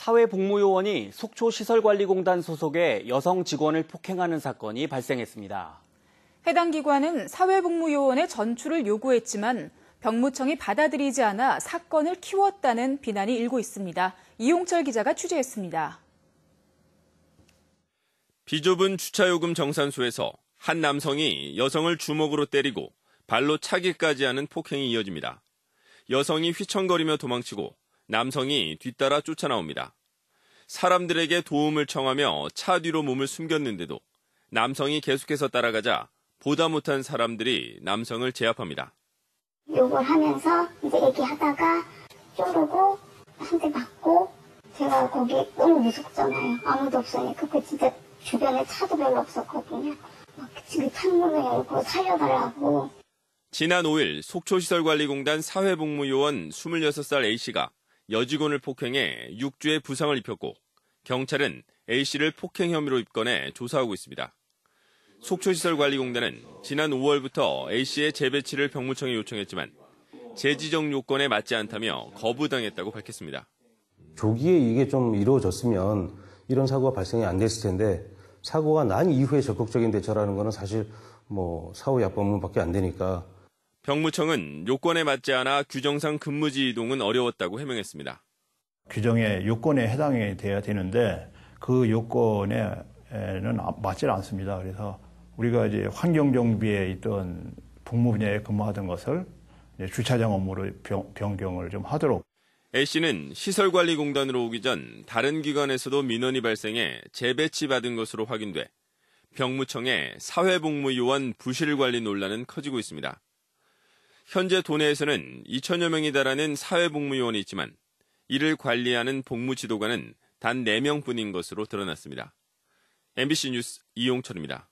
사회복무요원이 속초시설관리공단 소속의 여성 직원을 폭행하는 사건이 발생했습니다. 해당 기관은 사회복무요원의 전출을 요구했지만 병무청이 받아들이지 않아 사건을 키웠다는 비난이 일고 있습니다. 이용철 기자가 취재했습니다. 비좁은 주차요금 정산소에서 한 남성이 여성을 주먹으로 때리고 발로 차기까지 하는 폭행이 이어집니다. 여성이 휘청거리며 도망치고 남성이 뒤따라 쫓아나옵니다. 사람들에게 도움을 청하며 차 뒤로 몸을 숨겼는데도 남성이 계속해서 따라가자 보다 못한 사람들이 남성을 제압합니다. 욕을 하면서 이제 얘기하다가 쪼르고 한 대 맞고 제가 거기 너무 무섭잖아요. 아무도 없으니까 그 진짜 주변에 차도 별로 없었거든요. 막 지금 창문을 열고 살려달라고. 지난 5일 속초시설관리공단 사회복무요원 26살 A씨가 여직원을 폭행해 6주의 부상을 입혔고 경찰은 A씨를 폭행 혐의로 입건해 조사하고 있습니다. 속초시설관리공단은 지난 5월부터 A씨의 재배치를 병무청에 요청했지만 재지정 요건에 맞지 않다며 거부당했다고 밝혔습니다. 조기에 이게 좀 이루어졌으면 이런 사고가 발생이 안 됐을 텐데 사고가 난 이후에 적극적인 대처라는 것은 사실 뭐 사후 약범은밖에안 되니까 병무청은 요건에 맞지 않아 규정상 근무지 이동은 어려웠다고 해명했습니다. 규정의 요건에 해당이 돼야 되는데 그 요건에는 아, 맞지 않습니다. 그래서 우리가 이제 환경정비에 있던 복무 분야에 근무하던 것을 주차장 업무로 변경을 좀 하도록. A 씨는 시설관리공단으로 오기 전 다른 기관에서도 민원이 발생해 재배치 받은 것으로 확인돼 병무청의 사회복무요원 부실관리 논란은 커지고 있습니다. 현재 도내에서는 2천여 명이 달하는 사회복무요원이 있지만 이를 관리하는 복무지도관은 단 4명 뿐인 것으로 드러났습니다. MBC 뉴스 이용철입니다.